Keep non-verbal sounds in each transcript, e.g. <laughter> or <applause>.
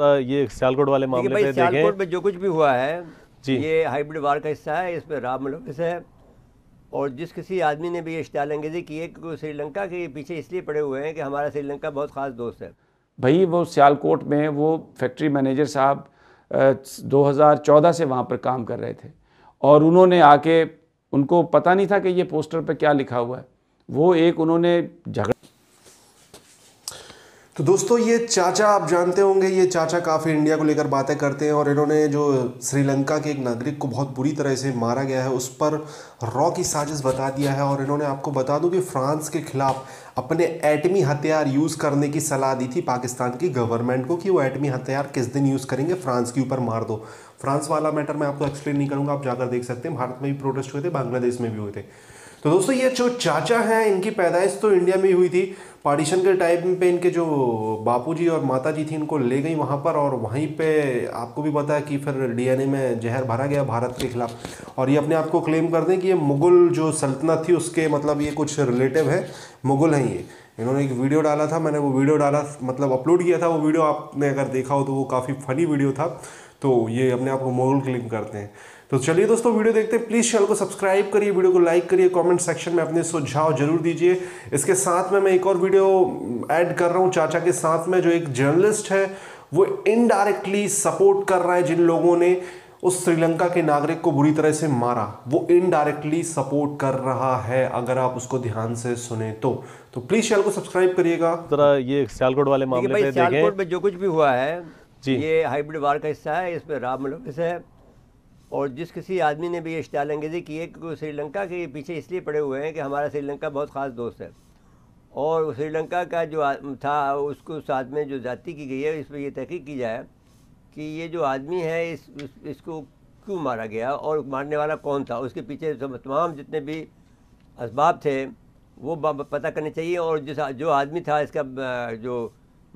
ये सियालकोट वाले मामले में देखें में जो कुछ भी हुआ है जी ये हाइब्रिड वार का हिस्सा है इसमें राम मनोफिस है और जिस किसी आदमी ने भी ये इश्ताल अंगेजी की है क्योंकि श्रीलंका के पीछे इसलिए पड़े हुए हैं कि हमारा श्रीलंका बहुत ख़ास दोस्त है भाई वो सियालकोट में वो फैक्ट्री मैनेजर साहब 2014 से वहाँ पर काम कर रहे थे और उन्होंने आके उनको पता नहीं था कि ये पोस्टर पर क्या लिखा हुआ है वो एक उन्होंने झगड़ा तो दोस्तों ये चाचा आप जानते होंगे ये चाचा काफ़ी इंडिया को लेकर बातें करते हैं और इन्होंने जो श्रीलंका के एक नागरिक को बहुत बुरी तरह से मारा गया है उस पर रॉ की साजिश बता दिया है और इन्होंने आपको बता दूं कि फ्रांस के खिलाफ अपने एटमी हथियार यूज़ करने की सलाह दी थी पाकिस्तान की गवर्नमेंट को कि वो एटमी हथियार किस दिन यूज़ करेंगे फ्रांस के ऊपर मार दो फ्रांस वाला मैटर मैं आपको एक्सप्लेन नहीं करूँगा आप जाकर देख सकते हैं भारत में भी प्रोटेस्ट हुए थे बांग्लादेश में भी हुए थे तो दोस्तों ये जो चाचा हैं इनकी पैदाइश तो इंडिया में हुई थी पार्टीशन के टाइम पे इनके जो बापूजी और माताजी थी इनको ले गई वहाँ पर और वहीं पे आपको भी पता है कि फिर डीएनए में जहर भरा गया भारत के खिलाफ और ये अपने आप को क्लेम कर दें कि ये मुग़ल जो सल्तनत थी उसके मतलब ये कुछ रिलेटिव है मुग़ल हैं ये इन्होंने एक वीडियो डाला था मैंने वो वीडियो डाला मतलब अपलोड किया था वो वीडियो आपने अगर देखा हो तो वो काफ़ी फ़नी वीडियो था तो ये अपने आप को मुग़ल क्लेम करते हैं तो चलिए दोस्तों वीडियो देखते हैं प्लीज़ चैनल को सब्सक्राइब करिए वीडियो को लाइक करिए कमेंट सेक्शन में अपने सुझाव जरूर दीजिए इसके साथ में मैं एक और वीडियो ऐड कर रहा हूँ चाचा के साथ में जो एक जर्नलिस्ट है वो इनडायरेक्टली सपोर्ट कर रहा है जिन लोगों ने उस श्रीलंका के नागरिक को बुरी तरह से मारा वो इनडायरेक्टली सपोर्ट कर रहा है अगर आप उसको ध्यान से सुने तो तो प्लीज चैनल को सब्सक्राइब करिएगा जरा ये सियालकोट वाले मामले पे देखें में जो कुछ भी हुआ है जी ये हाइब्रिड वार का हिस्सा है इसमें राम मनोफिस है और जिस किसी आदमी ने भी ये इश्तिहार अंगेज़ी की है क्योंकि श्रीलंका के पीछे इसलिए पड़े हुए हैं कि हमारा श्रीलंका बहुत ख़ास दोस्त है और श्रीलंका का जो था उसको साथ में जो जाति की गई है इस पर यह तहकीक की जाए कि ये जो आदमी है इस, इस इसको क्यों मारा गया और मारने वाला कौन था उसके पीछे तमाम जितने भी इसबाब थे वो पता करने चाहिए और जिस जो आदमी था इसका जो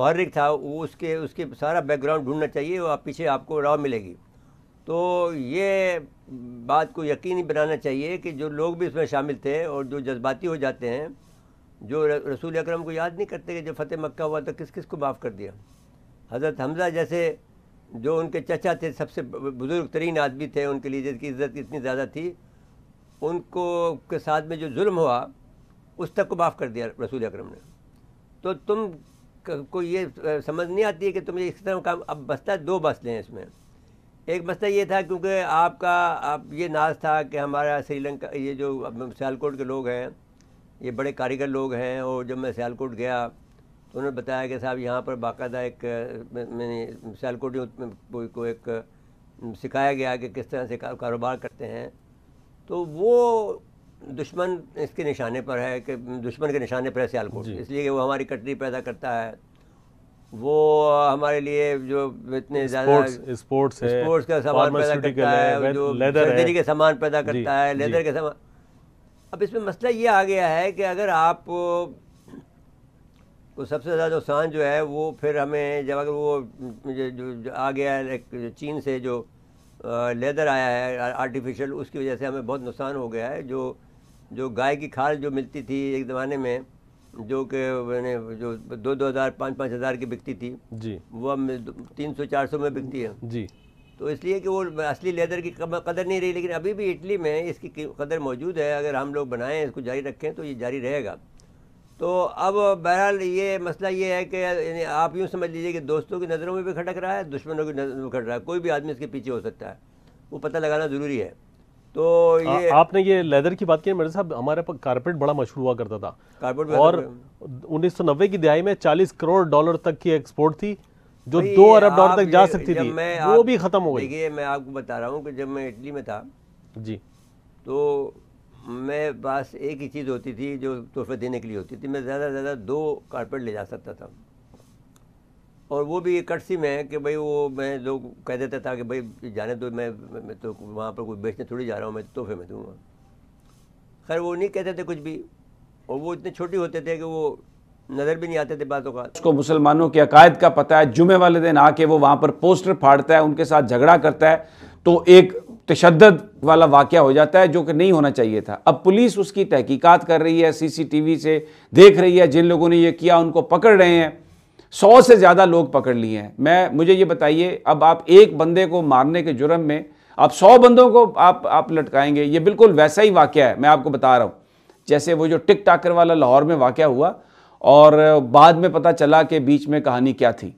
महर्रिक था वो उसके उसके सारा बैकग्राउंड ढूंढना चाहिए और पीछे आपको राह मिलेगी तो ये बात को यकीनी बनाना चाहिए कि जो लोग भी इसमें शामिल थे और जो जज्बाती हो जाते हैं जो रसूल अकरम को याद नहीं करते कि जब फ़तेह मक्का हुआ तो किस किस को माफ़ कर दिया हज़रत हमज़ा जैसे जो उनके चचा थे सबसे बुज़ुर्ग तरीन आदमी थे उनके लिए जिसकी इज़्ज़त इतनी ज़्यादा थी उनको के साथ में जो जुल्म हुआ उस तक को माफ़ कर दिया रसूल अकरम ने तो तुम को ये समझ नहीं आती है कि तुम्हें इस तरह काम अब बसता दो बस लें इसमें एक मसला ये था क्योंकि आपका आप ये नाज था कि हमारा श्रीलंका ये जो सियालकोट के लोग हैं ये बड़े कारीगर लोग हैं और जब मैं सियालकोट गया तो उन्होंने बताया कि साहब यहाँ पर बाकायदा एक मैंने सियालकोट को एक सिखाया गया कि किस तरह से कारोबार करते हैं तो वो दुश्मन इसके निशाने पर है कि दुश्मन के निशाने पर है सियालकोट इसलिए वो हमारी कटरी पैदा करता है वो हमारे लिए जो इतने ज़्यादा स्पोर्ट्स है स्पोर्ट्स का सामान पैदा करता है, है जो लेदर है, के सामान पैदा करता है लेदर के सामान अब इसमें मसला ये आ गया है कि अगर आप तो सबसे ज़्यादा नुकसान जो है वो फिर हमें जब अगर वो जो, जो, जो आ गया है चीन से जो लेदर आया है आर्टिफिशियल उसकी वजह से हमें बहुत नुकसान हो गया है जो जो गाय की खाल जो मिलती थी एक ज़माने में जो कि मैंने जो दो दो हज़ार पाँच पाँच हज़ार की बिकती थी जी वो अब तीन सौ चार सौ में बिकती है जी तो इसलिए कि वो असली लेदर की कदर नहीं रही लेकिन अभी भी इटली में इसकी कदर मौजूद है अगर हम लोग बनाएं इसको जारी रखें तो ये जारी रहेगा तो अब बहरहाल ये मसला ये है कि आप यूँ समझ लीजिए कि दोस्तों की नज़रों में भी खटक रहा है दुश्मनों की नज़रों में खटक रहा है कोई भी आदमी इसके पीछे हो सकता है वो पता लगाना ज़रूरी है तो ये आ, आपने ये लेदर की बात की मेरे साहब हमारे पास कारपेट बड़ा मशहूर हुआ करता था कारपेट और उन्नीस सौ नब्बे की दिहाई में 40 करोड़ डॉलर तक की एक्सपोर्ट थी जो दो अरब डॉलर तक जा सकती थी वो भी खत्म हो गई देखिए मैं आपको बता रहा हूँ कि जब मैं इटली में था जी तो मैं पास एक ही चीज़ होती थी जो तोहफे देने के लिए होती थी मैं ज़्यादा से ज़्यादा दो कारपेट ले जा सकता था और वो भी एक कटसी में है कि भाई वो मैं लोग कह देता था कि भाई जाने दो मैं, मैं तो वहाँ पर कुछ बेचने थोड़ी जा रहा हूँ मैं तोहफे में दूँगा खैर वो नहीं कहते थे कुछ भी और वो इतने छोटे होते थे कि वो नज़र भी नहीं आते थे बातों का उसको मुसलमानों के अकायद का पता है जुमे वाले दिन आके वो वहाँ पर पोस्टर फाड़ता है उनके साथ झगड़ा करता है तो एक तशद वाला वाक़ हो जाता है जो कि नहीं होना चाहिए था अब पुलिस उसकी तहकीकात कर रही है सीसीटीवी से देख रही है जिन लोगों ने ये किया उनको पकड़ रहे हैं सौ से ज़्यादा लोग पकड़ लिए हैं मैं मुझे ये बताइए अब आप एक बंदे को मारने के जुर्म में आप सौ बंदों को आप आप लटकाएंगे ये बिल्कुल वैसा ही वाक़ है मैं आपको बता रहा हूँ जैसे वो जो टिक टाकर वाला लाहौर में वाक़ हुआ और बाद में पता चला कि बीच में कहानी क्या थी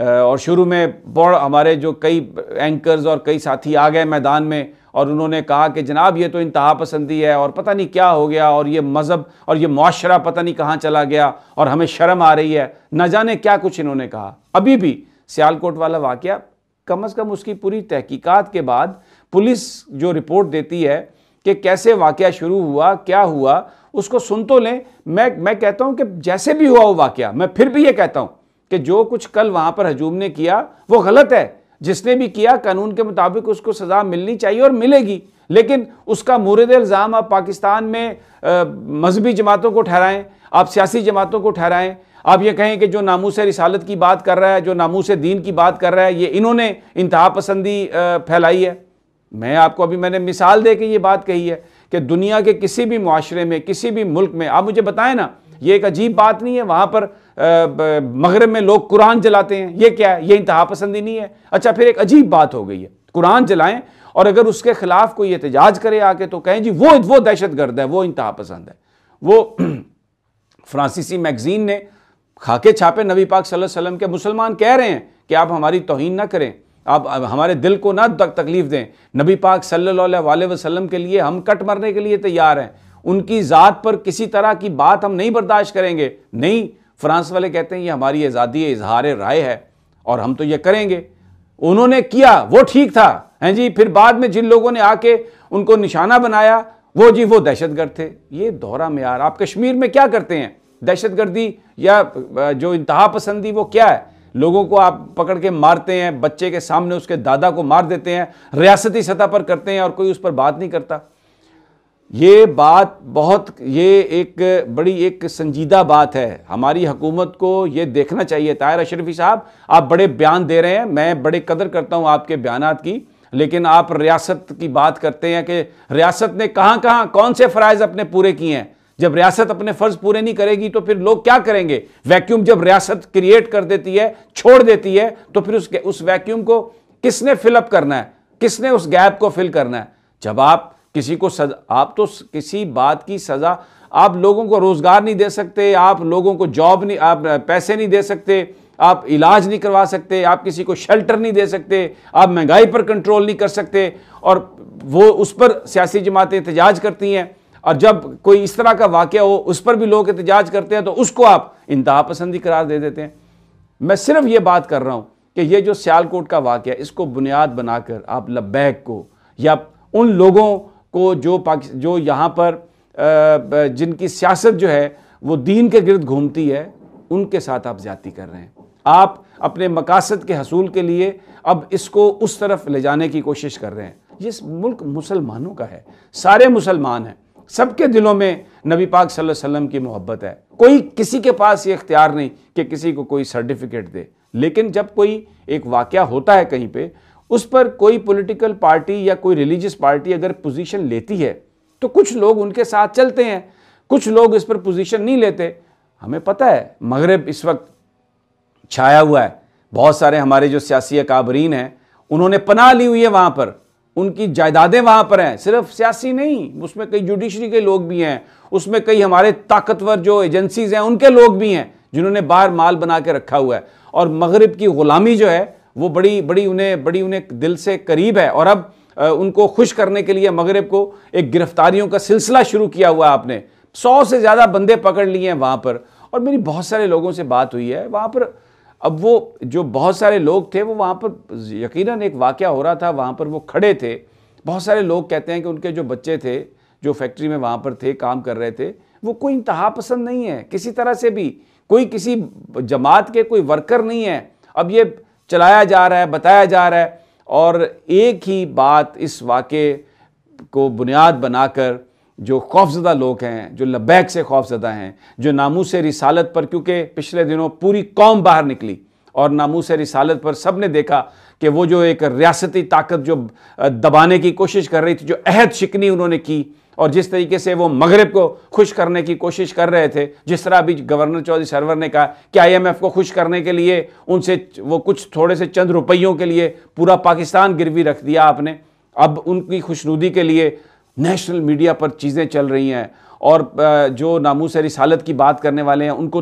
और शुरू में बड़ हमारे जो कई एंकर्स और कई साथी आ गए मैदान में और उन्होंने कहा कि जनाब ये तो इंतहा पसंदी है और पता नहीं क्या हो गया और ये मज़हब और ये माशरा पता नहीं कहाँ चला गया और हमें शर्म आ रही है न जाने क्या कुछ इन्होंने कहा अभी भी सियालकोट वाला वाक़ कम अज़ कम उसकी पूरी तहकीक़त के बाद पुलिस जो रिपोर्ट देती है कि कैसे वाक़ शुरू हुआ क्या हुआ उसको सुन तो लें मैं मैं कहता हूँ कि जैसे भी हुआ वो वाक़ मैं फिर भी ये कहता हूँ कि जो कुछ कल वहां पर हजूम ने किया वो गलत है जिसने भी किया कानून के मुताबिक उसको सज़ा मिलनी चाहिए और मिलेगी लेकिन उसका मुरद इल्ज़ाम आप पाकिस्तान में मजहबी जमातों को ठहराएं आप सियासी जमातों को ठहराएं आप ये कहें कि जो नामूस रिसालत की बात कर रहा है जो नामूस दीन की बात कर रहा है ये इन्होंने इंतहा पसंदी फैलाई है मैं आपको अभी मैंने मिसाल दे के ये बात कही है कि दुनिया के किसी भी माशरे में किसी भी मुल्क में आप मुझे बताएं ना ये एक अजीब बात नहीं है वहाँ पर मगरब में लोग कुरान जलाते हैं ये क्या है ये इंतहा पसंदी नहीं है अच्छा फिर एक अजीब बात हो गई है कुरान जलाएं और अगर उसके खिलाफ कोई एहतजाज करे आके तो कहें जी वो वो दहशत गर्द है वो इंतहा पसंद है वो <clears throat> फ्रांसीसी मैगजीन ने खाके छापे नबी पाक सल्लल्लाहु अलैहि वसल्लम के मुसलमान कह रहे हैं कि आप हमारी तोहन ना करें आप हमारे दिल को ना तकलीफ दें नबी पाक सल्लल्लाहु अलैहि वसल्लम के लिए हम कट मरने के लिए तैयार हैं उनकी ज़ात पर किसी तरह की बात हम नहीं बर्दाश्त करेंगे नहीं फ्रांस वाले कहते हैं ये हमारी आज़ादी इजहार राय है और हम तो ये करेंगे उन्होंने किया वो ठीक था हैं जी फिर बाद में जिन लोगों ने आके उनको निशाना बनाया वो जी वो दहशतगर्द थे ये दोहरा मैार आप कश्मीर में क्या करते हैं दहशतगर्दी या जो इंतहा पसंदी वो क्या है लोगों को आप पकड़ के मारते हैं बच्चे के सामने उसके दादा को मार देते हैं रियासती सतह पर करते हैं और कोई उस पर बात नहीं करता ये बात बहुत ये एक बड़ी एक संजीदा बात है हमारी हुकूमत को ये देखना चाहिए ताहिर अशरफी साहब आप बड़े बयान दे रहे हैं मैं बड़े कदर करता हूँ आपके बयान की लेकिन आप रियासत की बात करते हैं कि रियासत ने कहाँ कहाँ कौन से फ़रज़ अपने पूरे किए हैं जब रियासत अपने फ़र्ज पूरे नहीं करेगी तो फिर लोग क्या करेंगे वैक्यूम जब रियासत क्रिएट कर देती है छोड़ देती है तो फिर उसके उस वैक्यूम को किसने फिलअप करना है किसने उस गैप को फिल करना है जब आप किसी को सजा आप तो किसी बात की सज़ा आप लोगों को रोज़गार नहीं दे सकते आप लोगों को जॉब नहीं आप पैसे नहीं दे सकते आप इलाज नहीं करवा सकते आप किसी को शेल्टर नहीं दे सकते आप महंगाई पर कंट्रोल नहीं कर सकते और वो उस पर सियासी जमातें एहतजाज करती हैं और जब कोई इस तरह का वाक़ हो उस पर भी लोग एहतजाज करते हैं तो उसको आप इंतहा पसंदी करार दे देते हैं मैं सिर्फ ये बात कर रहा हूँ कि ये जो सियालकोट का वाक़ है इसको बुनियाद बनाकर आप लबैक को या उन लोगों को जो पाकि जो यहाँ पर जिनकी सियासत जो है वो दीन के गिरद घूमती है उनके साथ आप ज़्यादा कर रहे हैं आप अपने मकासद के हसूल के लिए अब इसको उस तरफ ले जाने की कोशिश कर रहे हैं ये मुल्क मुसलमानों का है सारे मुसलमान हैं सबके दिलों में नबी पाक सल्लल्लाहु अलैहि वसल्लम की मोहब्बत है कोई किसी के पास ये इख्तियार नहीं कि किसी को कोई सर्टिफिकेट दे लेकिन जब कोई एक वाक़ होता है कहीं पे उस पर कोई पॉलिटिकल पार्टी या कोई रिलीजियस पार्टी अगर पोजीशन लेती है तो कुछ लोग उनके साथ चलते हैं कुछ लोग इस पर पोजीशन नहीं लेते हमें पता है मगरब इस वक्त छाया हुआ है बहुत सारे हमारे जो सियासी अकाबरीन हैं उन्होंने पनाह ली हुई है वहाँ पर उनकी जायदादें वहाँ पर हैं सिर्फ सियासी नहीं उसमें कई जुडिशरी के लोग भी हैं उसमें कई हमारे ताकतवर जो एजेंसीज हैं उनके लोग भी हैं जिन्होंने बाहर माल बना के रखा हुआ है और मगरब की ग़ुलामी जो है वो बड़ी बड़ी उन्हें बड़ी उन्हें दिल से करीब है और अब उनको खुश करने के लिए मगरब को एक गिरफ्तारियों का सिलसिला शुरू किया हुआ आपने सौ से ज़्यादा बंदे पकड़ लिए हैं वहाँ पर और मेरी बहुत सारे लोगों से बात हुई है वहाँ पर अब वो जो बहुत सारे लोग थे वो वहाँ पर यकीनन एक वाक़ हो रहा था वहाँ पर वो खड़े थे बहुत सारे लोग कहते हैं कि उनके जो बच्चे थे जो फैक्ट्री में वहाँ पर थे काम कर रहे थे वो कोई इंतहा पसंद नहीं है किसी तरह से भी कोई किसी जमात के कोई वर्कर नहीं है अब ये चलाया जा रहा है बताया जा रहा है और एक ही बात इस वाक़े को बुनियाद बनाकर जो खौफजदा लोग हैं जो लबैक से खौफजदा हैं जो नामू से रिसालत पर क्योंकि पिछले दिनों पूरी कौम बाहर निकली और नामू से रिसालत पर सब ने देखा कि वो जो एक रियासती ताकत जो दबाने की कोशिश कर रही थी जो अहद शिकनी उन्होंने की और जिस तरीके से वो मगरब को खुश करने की कोशिश कर रहे थे जिस तरह अभी गवर्नर चौधरी सरवर ने कहा कि आईएमएफ को खुश करने के लिए उनसे वो कुछ थोड़े से चंद रुपयों के लिए पूरा पाकिस्तान गिरवी रख दिया आपने अब उनकी खुशनुदी के लिए नेशनल मीडिया पर चीज़ें चल रही हैं और जो नामूस रिसालत की बात करने वाले हैं उनको